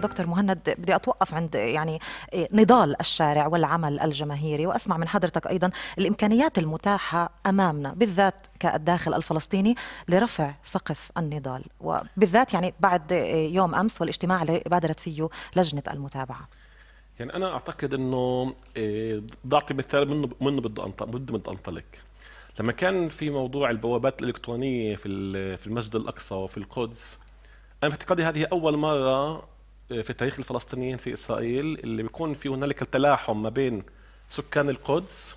دكتور مهند بدي أتوقف عند يعني إيه، نضال الشارع والعمل الجماهيري وأسمع من حضرتك أيضا الإمكانيات المتاحة أمامنا بالذات كالداخل الفلسطيني لرفع سقف النضال وبالذات يعني بعد إيه، يوم أمس والاجتماع اللي بادرت فيه لجنة المتابعة يعني أنا أعتقد أنه بدي إيه، مثال منه منه بده أنطلق بده بدي أنطلق لما كان في موضوع البوابات الإلكترونية في في المسجد الأقصى وفي القدس أنا باعتقادي هذه أول مرة في تاريخ الفلسطينيين في اسرائيل اللي بيكون في هنالك التلاحم ما بين سكان القدس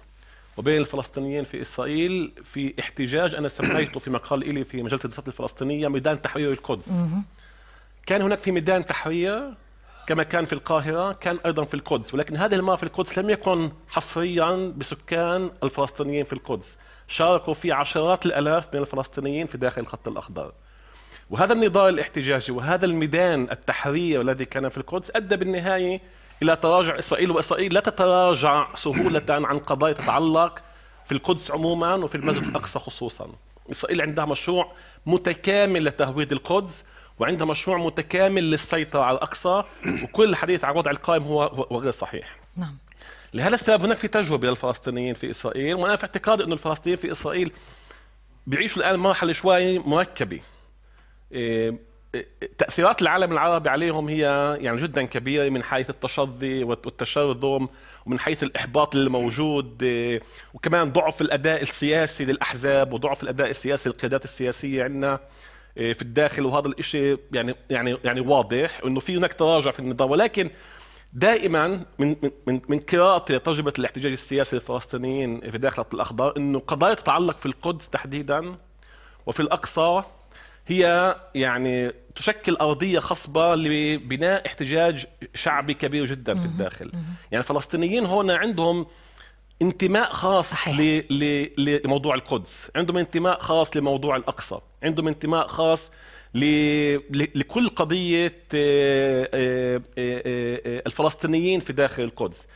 وبين الفلسطينيين في اسرائيل في احتجاج انا سميته في مقال الي في مجله الدراسات الفلسطينيه ميدان تحرير القدس. كان هناك في ميدان تحرير كما كان في القاهره كان ايضا في القدس ولكن هذه المره في القدس لم يكن حصريا بسكان الفلسطينيين في القدس، شاركوا فيه عشرات الالاف من الفلسطينيين في داخل الخط الاخضر. وهذا النضال الاحتجاجي وهذا الميدان التحرير الذي كان في القدس أدى بالنهاية إلى تراجع إسرائيل وإسرائيل لا تتراجع سهولة عن قضايا تتعلق في القدس عموما وفي المسجد الأقصى خصوصا إسرائيل عندها مشروع متكامل لتهويد القدس وعندها مشروع متكامل للسيطرة على الأقصى وكل الحديث عن الوضع القائم هو, هو غير صحيح نعم لهذا السبب هناك في تجربة للفلسطينيين في إسرائيل وأنا في اعتقادي أن الفلسطينيين في إسرائيل بيعيشوا الآن مرحلة شوي مركبة إيه، إيه، تاثيرات العالم العربي عليهم هي يعني جدا كبيره من حيث التشظي والتشرذم ومن حيث الاحباط الموجود إيه، وكمان ضعف الاداء السياسي للاحزاب وضعف الاداء السياسي للقيادات السياسيه عندنا في الداخل وهذا الشيء يعني يعني يعني واضح انه في هناك تراجع في النظام ولكن دائما من من من قراءتي لتجربه الاحتجاج السياسي للفلسطينيين في داخل الاخضر انه قضايا تتعلق في القدس تحديدا وفي الاقصى هي يعني تشكل ارضيه خصبه لبناء احتجاج شعبي كبير جدا في الداخل يعني الفلسطينيين هون عندهم انتماء خاص صحيح. ل... ل... لموضوع القدس عندهم انتماء خاص لموضوع الأقصى عندهم انتماء خاص ل... ل... لكل قضية آه، آه، آه، الفلسطينيين في داخل القدس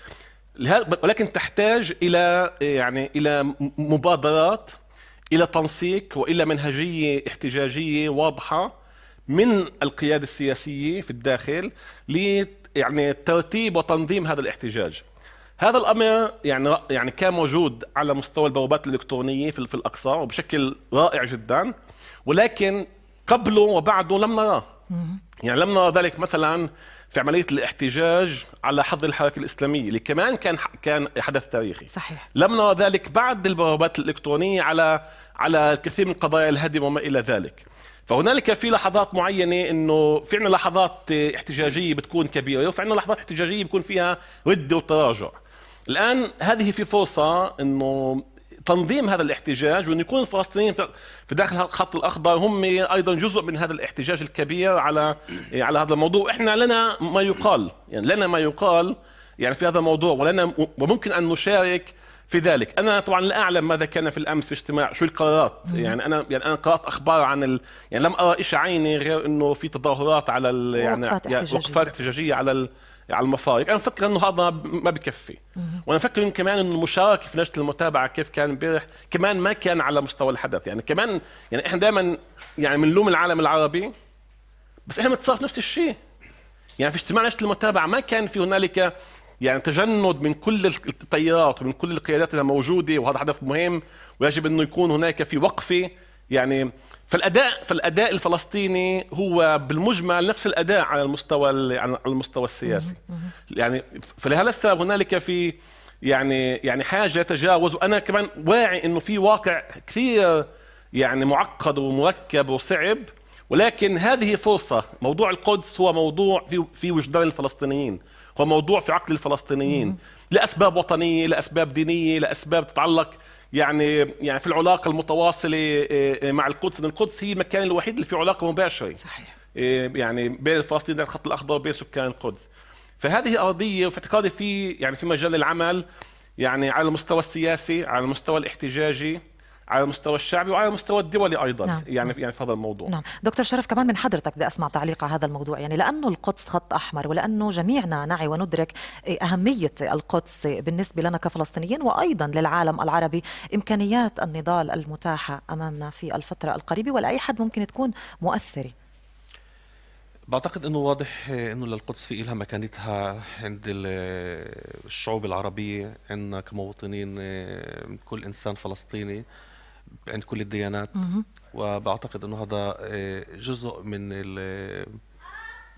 ولكن تحتاج إلى يعني إلى مبادرات الى تنسيق والى منهجيه احتجاجيه واضحه من القياده السياسيه في الداخل ل يعني ترتيب وتنظيم هذا الاحتجاج. هذا الامر يعني يعني كان موجود على مستوى البوابات الالكترونيه في الاقصى وبشكل رائع جدا ولكن قبله وبعده لم نراه يعني لم نرى ذلك مثلا في عملية الاحتجاج على حظ الحركة الإسلامية اللي كمان كان كان حدث تاريخي صحيح لم نرى ذلك بعد البوابات الإلكترونية على على الكثير من القضايا الهدم وما إلى ذلك فهنالك في لحظات معينة إنه في عنا لحظات احتجاجية بتكون كبيرة وفي عنا لحظات احتجاجية بيكون فيها ردة وتراجع الآن هذه في فرصة إنه تنظيم هذا الاحتجاج وأن يكون الفلسطينيين في داخل الخط الأخضر هم أيضا جزء من هذا الاحتجاج الكبير على على هذا الموضوع إحنا لنا ما يقال يعني لنا ما يقال يعني في هذا الموضوع ولنا وممكن أن نشارك في ذلك انا طبعا لا اعلم ماذا كان في الامس في اجتماع شو القرارات يعني انا يعني انا قرات اخبار عن ال... يعني لم ارى شيء عيني غير انه في تظاهرات على ال... يعني وقفات يعني احتجاجيه, وقفات احتجاجية على ال... على المصايف انا بفكر انه هذا ما بكفي وانا إن كمان انه المشاركه في لجنه المتابعه كيف كان امبارح كمان ما كان على مستوى الحدث يعني كمان يعني احنا دائما يعني بنلوم العالم العربي بس احنا بنتصرف نفس الشيء يعني في اجتماع لجنه المتابعه ما كان في هنالك يعني تجند من كل التيارات ومن كل القيادات الموجوده وهذا حدث مهم ويجب انه يكون هناك في وقفه يعني فالاداء فالاداء الفلسطيني هو بالمجمل نفس الاداء على المستوى على المستوى السياسي يعني فلهذا السبب هنالك في يعني يعني حاجه لتجاوز وانا كمان واعي انه في واقع كثير يعني معقد ومركب وصعب ولكن هذه فرصه موضوع القدس هو موضوع في في وجدان الفلسطينيين هو موضوع في عقل الفلسطينيين لاسباب وطنيه لاسباب دينيه لاسباب تتعلق يعني يعني في العلاقه المتواصله آه، آه، مع القدس لان القدس هي المكان الوحيد اللي في علاقه مباشره صحيح آه، يعني بين الفلسطينيين الخط الاخضر وبين سكان القدس فهذه قضيه في اعتقادي في يعني في مجال العمل يعني على المستوى السياسي على المستوى الاحتجاجي على المستوى الشعبي وعلى المستوى الدولي ايضا نعم. يعني يعني في هذا الموضوع نعم دكتور شرف كمان من حضرتك بدي اسمع تعليق على هذا الموضوع يعني لانه القدس خط احمر ولانه جميعنا نعي وندرك اهميه القدس بالنسبه لنا كفلسطينيين وايضا للعالم العربي امكانيات النضال المتاحه امامنا في الفتره القريبه ولاي حد ممكن تكون مؤثره بعتقد انه واضح انه للقدس في لها مكانتها عند الشعوب العربيه عندنا كمواطنين كل انسان فلسطيني عند كل الديانات وبعتقد انه هذا آه، جزء من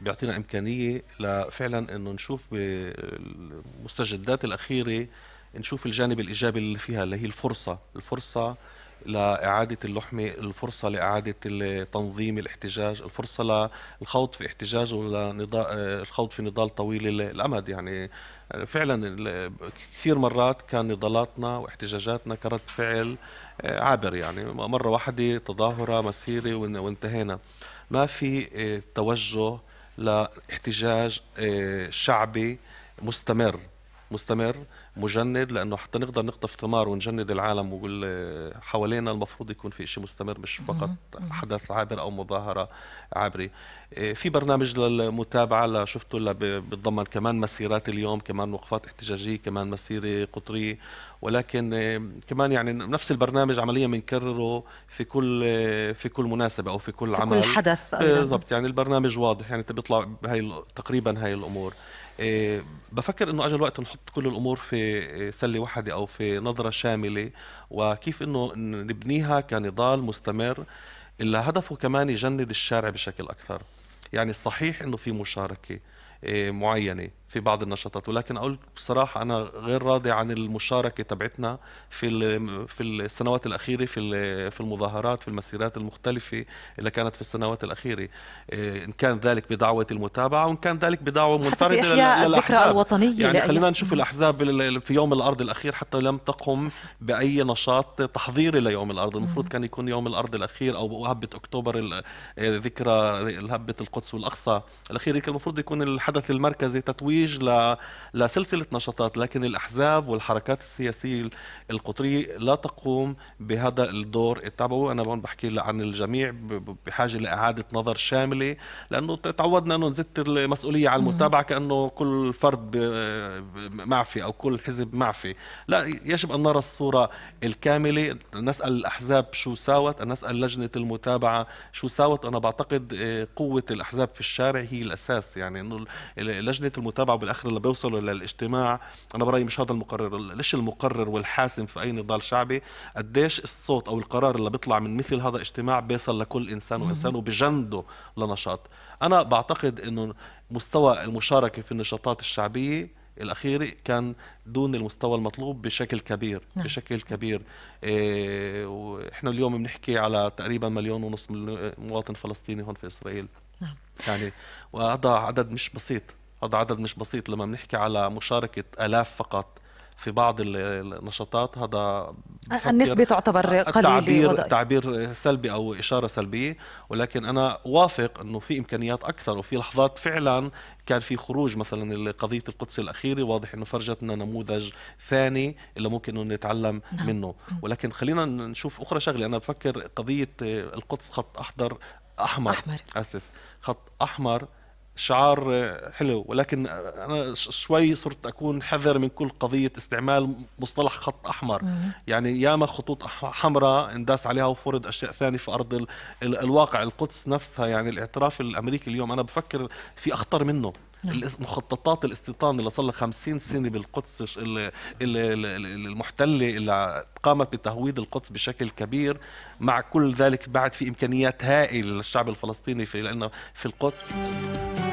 بيعطينا امكانيه لفعلا انه نشوف بالمستجدات الاخيره نشوف الجانب الايجابي اللي فيها اللي هي الفرصه الفرصه لإعادة اللحمة الفرصة لإعادة تنظيم الاحتجاج الفرصة للخوض في احتجاج الخوض في نضال طويل الأمد يعني فعلا كثير مرات كان نضالاتنا واحتجاجاتنا كرد فعل آه، عابر يعني مرة واحدة تظاهرة مسيرة وانتهينا ما في آه، توجه لاحتجاج آه، شعبي مستمر مستمر مجند لانه حتى نقدر نقطف ثمار ونجند العالم واللي آه، حوالينا المفروض يكون في شيء مستمر مش فقط حدث عابر او مظاهره عابري آه، في برنامج للمتابعه اللي شفته بتضمن كمان مسيرات اليوم كمان وقفات احتجاجيه كمان مسيره قطريه ولكن آه، كمان يعني نفس البرنامج عمليا بنكرره في كل في كل مناسبه او في كل في عمل كل حدث بالضبط نعم. يعني البرنامج واضح يعني بيطلع بهي تقريبا هاي الامور بفكر انه اجى الوقت نحط كل الامور في سله واحده او في نظره شامله وكيف انه نبنيها كنضال مستمر اللي هدفه كمان يجند الشارع بشكل اكثر يعني الصحيح انه في مشاركه آه، معينه في بعض النشاطات ولكن اقول بصراحه انا غير راضي عن المشاركه تبعتنا في في السنوات الاخيره في في المظاهرات في المسيرات المختلفه اللي كانت في السنوات الاخيره آه، ان كان ذلك بدعوه المتابعه وان كان ذلك بدعوه منفرده للاحزاب الوطنيه يعني خلينا نشوف الاحزاب في يوم الارض الاخير حتى لم تقم باي نشاط تحضيري ليوم الارض المفروض كان يكون يوم الارض الاخير او هبه اكتوبر آه، ذكرى هبه القدس والاقصى الاخير كان المفروض يكون الحدث المركزي تتويج ل... لسلسلة نشاطات لكن الأحزاب والحركات السياسية القطرية لا تقوم بهذا الدور التعبوي أنا بقول بحكي عن الجميع بحاجة لإعادة نظر شاملة لأنه تعودنا أنه نزت المسؤولية على المتابعة كأنه كل فرد معفي أو كل حزب معفي لا يجب أن نرى الصورة الكاملة نسأل الأحزاب شو ساوت نسأل لجنة المتابعة شو ساوت أنا بعتقد آه، قوة الأحزاب في الشارع هي الأساس يعني أنه لجنه المتابعه بالاخر اللي بيوصلوا للاجتماع انا برايي مش هذا المقرر ليش المقرر والحاسم في اي نضال شعبي قديش الصوت او القرار اللي بيطلع من مثل هذا الاجتماع بيصل لكل انسان وانسان وبجنده لنشاط انا بعتقد انه مستوى المشاركه في النشاطات الشعبيه الاخيره كان دون المستوى المطلوب بشكل كبير نعم. بشكل كبير إيه واحنا اليوم بنحكي على تقريبا مليون ونص مواطن فلسطيني هون في اسرائيل نعم. يعني وهذا عدد مش بسيط هذا عدد مش بسيط لما بنحكي على مشاركه الاف فقط في بعض النشاطات هذا النسبة تعتبر قليلة تعبير تعبير سلبي أو إشارة سلبية ولكن أنا وافق أنه في إمكانيات أكثر وفي لحظات فعلا كان في خروج مثلا قضية القدس الأخيرة واضح أنه فرجتنا نموذج ثاني اللي ممكن أنه نتعلم نعم. منه ولكن خلينا نشوف أخرى شغلة أنا بفكر قضية آه، القدس خط أحضر أحمر, أحمر. أسف خط أحمر شعار حلو ولكن انا شوي صرت اكون حذر من كل قضيه استعمال مصطلح خط احمر يعني ياما خطوط حمراء انداس عليها وفرض اشياء ثانيه في ارض الواقع القدس نفسها يعني الاعتراف الامريكي اليوم انا بفكر في اخطر منه نعم. مخططات الاستيطان اللي صار لها 50 سنه بالقدس المحتله اللي قامت بتهويد القدس بشكل كبير مع كل ذلك بعد في امكانيات هائله للشعب الفلسطيني في لانه في القدس